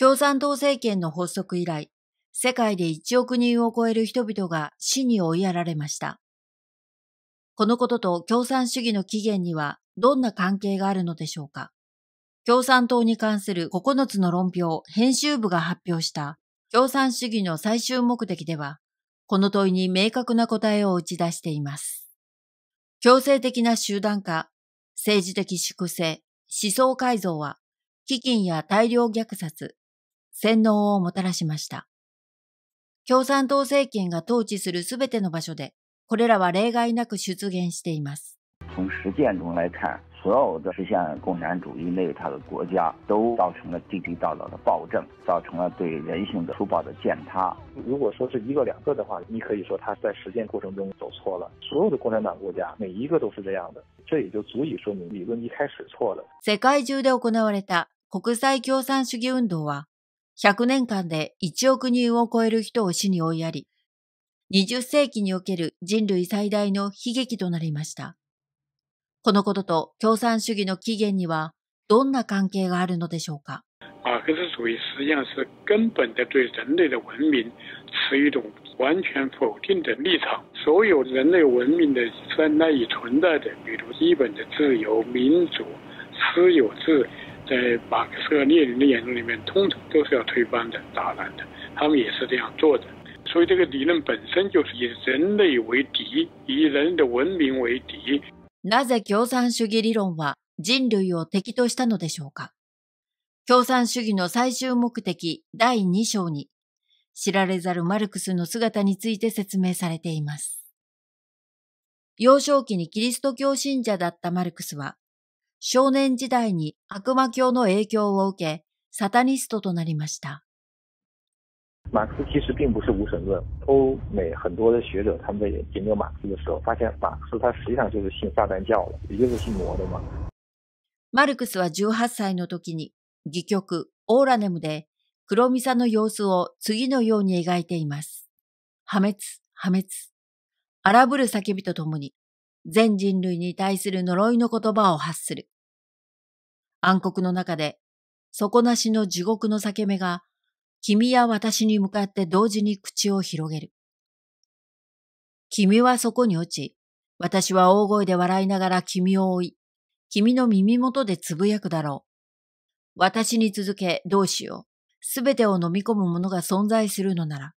共産党政権の発足以来、世界で1億人を超える人々が死に追いやられました。このことと共産主義の起源にはどんな関係があるのでしょうか共産党に関する9つの論評編集部が発表した共産主義の最終目的では、この問いに明確な答えを打ち出しています。強制的な集団化、政治的粛清、思想改造は、飢饉や大量虐殺、洗脳をもたらしました。共産党政権が統治するすべての場所で、これらは例外なく出現しています。从实践中来看，所有的实现共产主义内塔的国家，都造成了地地道道的暴政，造成了对人性的粗暴的践踏。如果说是一个两个的话，你可以说他在实践过程中走错了。所有的共产党国家，每一个都是这样的，这也就足以说明理论一开始错了。世界中で行われた国際共産主義運動は、100年間で1億人を超える人を死に追いやり、20世紀における人類最大の悲劇となりました。このことと共産主義の起源にはどんな関係があるのでしょうか。马克思主义实际上是根本的对人类的文明持一种完全否定的立场。所有人类文明的赖以存在的，比如基本的自由、民主、私有制。马克思和列宁的里面，通都是要推翻的、打烂的，他们也是这样做的。所以这个理论本身就是以人类为敌，以人的文明为敌。なぜ共産主義理論は人類を敵としたのでしょうか共産主義の最終目的第2章に知られざるマルクスの姿について説明されています。幼少期にキリスト教信者だったマルクスは少年時代に悪魔教の影響を受け、サタニストとなりました。马克思其实并不是无神论，欧美很多的学者他们在研究马克思的时候，发现马克思他实际上就是信撒旦教也就是信魔的嘛。マルクスは18歳の時に、戯曲オーラネムで黒ミサの様子を次のように描いています。破滅、破滅。荒ぶる叫びとともに、全人類に対する呪いの言葉を発する。暗黒の中で、底なしの地獄の裂け目が、君や私に向かって同時に口を広げる。君はそこに落ち、私は大声で笑いながら君を追い、君の耳元でつぶやくだろう。私に続け、どうしよう。すべてを飲み込むものが存在するのなら、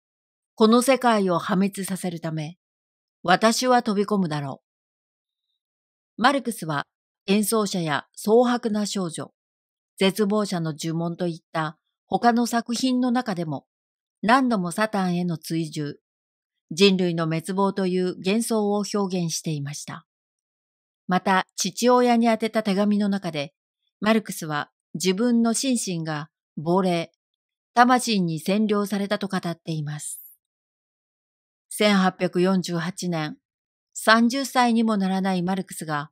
この世界を破滅させるため、私は飛び込むだろう。マルクスは演奏者や蒼白な少女、絶望者の呪文といった他の作品の中でも何度もサタンへの追従、人類の滅亡という幻想を表現していました。また、父親に宛てた手紙の中で、マルクスは自分の心身が亡霊、魂に占領されたと語っています。1848年、30歳にもならないマルクスが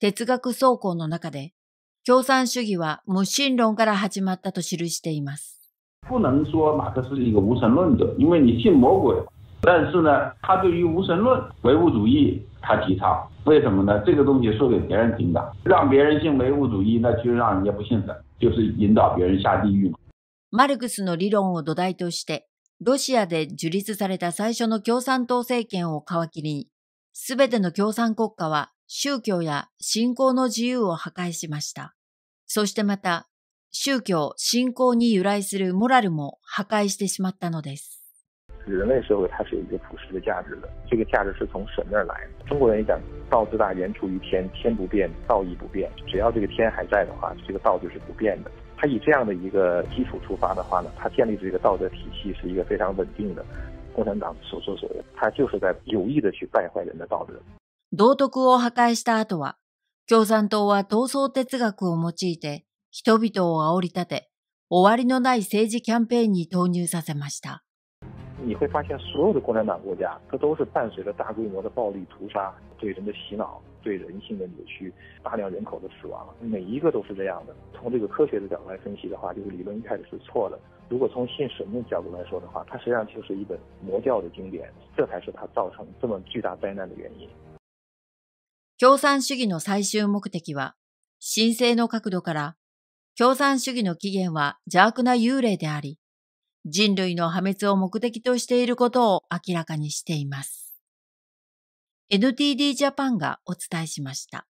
哲学総考の中で、共産主義は無神論から始まったと記しています。不能说马克思一个无神论者，因为你信魔鬼。但是呢，他对于无神论、唯物主义，他提倡。为什么呢？这个东西说给别人听的，让别人信唯物主义，那让人家不信的，就是引导别人下地狱嘛。マルクスの理論を土台として、ロシアで樹立された最初の共産党政権を皮切りに、すべての共産国家は宗教や信仰の自由を破壊しました。そしてまた、宗教信仰に由来するモラルも破壊してしまったのです。人类社会它是有一个普世的价值的，这个价值是从神那儿来的。中国人一讲“道之大，原出于天，天不变，道义不变”。只要这个天还在的话，这个道就是不变的。他以这样的一个基础出发的话呢，他建立这个道德体系是一个非常稳定的。共产党所作所为，他就是在有意的去败坏人的道德。道徳を破壊した後は、共産党は闘争哲学を用いて人々を煽り立て、終わりのない政治キャンペーンに投入させました。你会发现，所有的共产党国家，它都是伴随着大规模的暴力屠杀、对人的洗脑、对人性的扭曲、大量人口的死亡，每一个都是这样的。从这个科学的角度来分析的话，就是理论一开始是错的。如果从信神的角度来说的话，它实际上就是一本魔教的经典，这才是它造成这么巨大灾难的原因。共産主義の最終目的は、神聖の角度から、共産主義の起源は邪悪な幽霊であり、人類の破滅を目的としていることを明らかにしています。NTD ジャパンがお伝えしました。